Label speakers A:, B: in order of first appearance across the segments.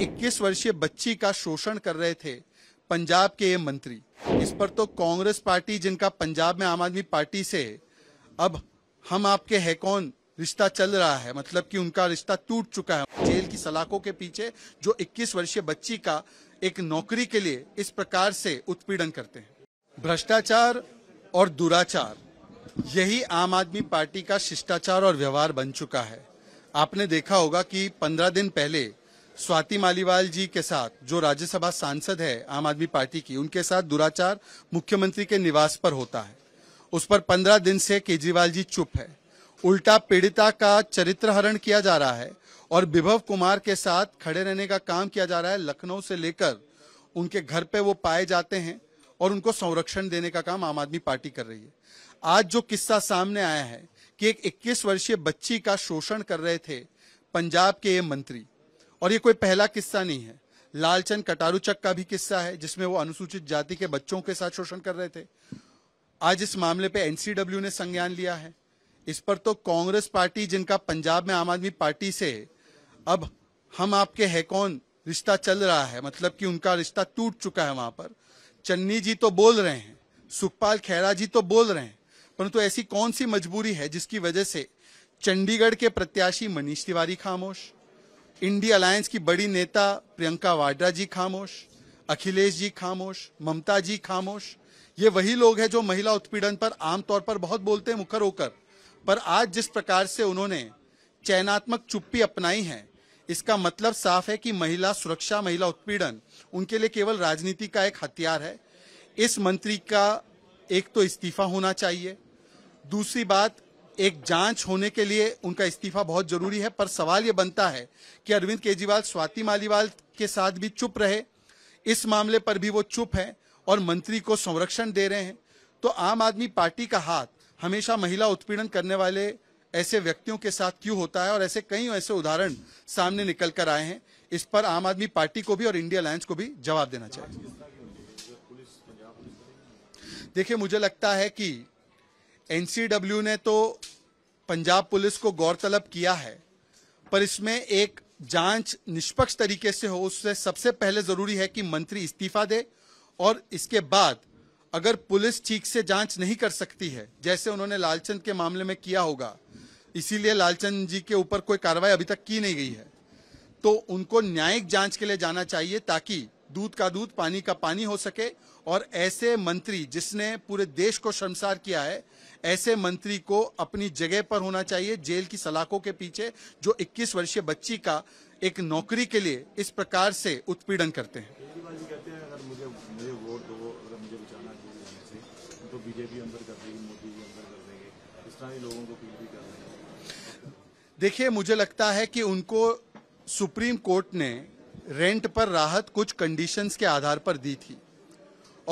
A: 21 वर्षीय बच्ची का शोषण कर रहे थे पंजाब के ये मंत्री इस पर तो कांग्रेस पार्टी जिनका पंजाब में आम आदमी पार्टी से अब हम आपके है कौन रिश्ता चल रहा है मतलब कि उनका रिश्ता टूट चुका है जेल की सलाखों के पीछे जो 21 वर्षीय बच्ची का एक नौकरी के लिए इस प्रकार से उत्पीड़न करते हैं भ्रष्टाचार और दुराचार यही आम आदमी पार्टी का शिष्टाचार और व्यवहार बन चुका है आपने देखा होगा कि पंद्रह दिन पहले स्वाति मालीवाल जी के साथ जो राज्यसभा सांसद है आम आदमी पार्टी की उनके साथ दुराचार मुख्यमंत्री के निवास पर होता है उस पर पंद्रह दिन से केजरीवाल जी चुप है उल्टा पीड़िता का चरित्र हरण किया जा रहा है और विभव कुमार के साथ खड़े रहने का काम किया जा रहा है लखनऊ से लेकर उनके घर पे वो पाए जाते हैं और उनको संरक्षण देने का काम आम आदमी पार्टी कर रही है आज जो किस्सा सामने आया है कि एक 21 वर्षीय बच्ची का शोषण कर रहे थे पंजाब के ये मंत्री और ये कोई पहला किस्सा नहीं है लालचंद कटारूचक का भी किस्सा है जिसमें वो अनुसूचित जाति के बच्चों के साथ शोषण कर रहे थे आज इस मामले पे एनसीडब्ल्यू ने संज्ञान लिया है इस पर तो कांग्रेस पार्टी जिनका पंजाब में आम आदमी पार्टी से अब हम आपके है कौन रिश्ता चल रहा है मतलब कि उनका रिश्ता टूट चुका है वहां पर चन्नी जी तो बोल रहे हैं सुखपाल खैरा जी तो बोल रहे हैं परंतु ऐसी कौन सी मजबूरी है जिसकी वजह से चंडीगढ़ के प्रत्याशी मनीष तिवारी खामोश इंडिया अलायंस की बड़ी नेता प्रियंका वाड्रा जी खामोश अखिलेश जी खामोश ममता जी खामोश ये वही लोग हैं जो महिला उत्पीड़न पर आमतौर पर बहुत बोलते हैं मुखर होकर पर आज जिस प्रकार से उन्होंने चयनात्मक चुप्पी अपनाई है इसका मतलब साफ है कि महिला सुरक्षा महिला उत्पीड़न उनके लिए केवल राजनीति का एक हथियार है इस मंत्री का एक तो इस्तीफा होना चाहिए दूसरी बात एक जांच होने के लिए उनका इस्तीफा बहुत जरूरी है पर सवाल यह बनता है कि अरविंद केजरीवाल स्वाति मालीवाल के साथ भी चुप रहे इस मामले पर भी वो चुप है और मंत्री को संरक्षण दे रहे हैं तो आम आदमी पार्टी का हाथ हमेशा महिला उत्पीड़न करने वाले ऐसे व्यक्तियों के साथ क्यों होता है और ऐसे कई ऐसे उदाहरण सामने निकल कर आए हैं इस पर आम आदमी पार्टी को भी और इंडिया अलायंस को भी जवाब देना चाहिए देखिए मुझे लगता है कि एनसीडब्ल्यू ने तो पंजाब पुलिस को गौरतलब किया है पर इसमें एक जांच निष्पक्ष तरीके से हो उससे सबसे पहले जरूरी है कि मंत्री इस्तीफा दे और इसके बाद अगर पुलिस ठीक से जांच नहीं कर सकती है जैसे उन्होंने लालचंद के मामले में किया होगा इसीलिए लालचंद जी के ऊपर कोई कार्रवाई अभी तक की नहीं गई है तो उनको न्यायिक जांच के लिए जाना चाहिए ताकि दूध का दूध पानी का पानी हो सके और ऐसे मंत्री जिसने पूरे देश को शर्मसार किया है ऐसे मंत्री को अपनी जगह पर होना चाहिए जेल की सलाखों के पीछे जो 21 वर्षीय बच्ची का एक नौकरी के लिए इस प्रकार से उत्पीड़न करते हैं देखिए मुझे लगता है कि उनको सुप्रीम कोर्ट ने रेंट पर राहत कुछ कंडीशंस के आधार पर दी थी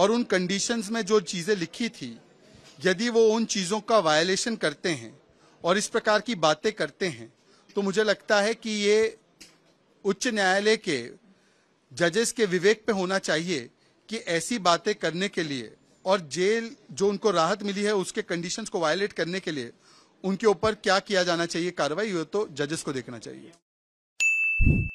A: और उन कंडीशंस में जो चीज़ें लिखी थी यदि वो उन चीज़ों का वायलेशन करते हैं और इस प्रकार की बातें करते हैं तो मुझे लगता है कि ये उच्च न्यायालय के जजेस के विवेक पे होना चाहिए कि ऐसी बातें करने के लिए और जेल जो उनको राहत मिली है उसके कंडीशंस को वायलेट करने के लिए उनके ऊपर क्या किया जाना चाहिए कार्रवाई हो तो जजेस को देखना चाहिए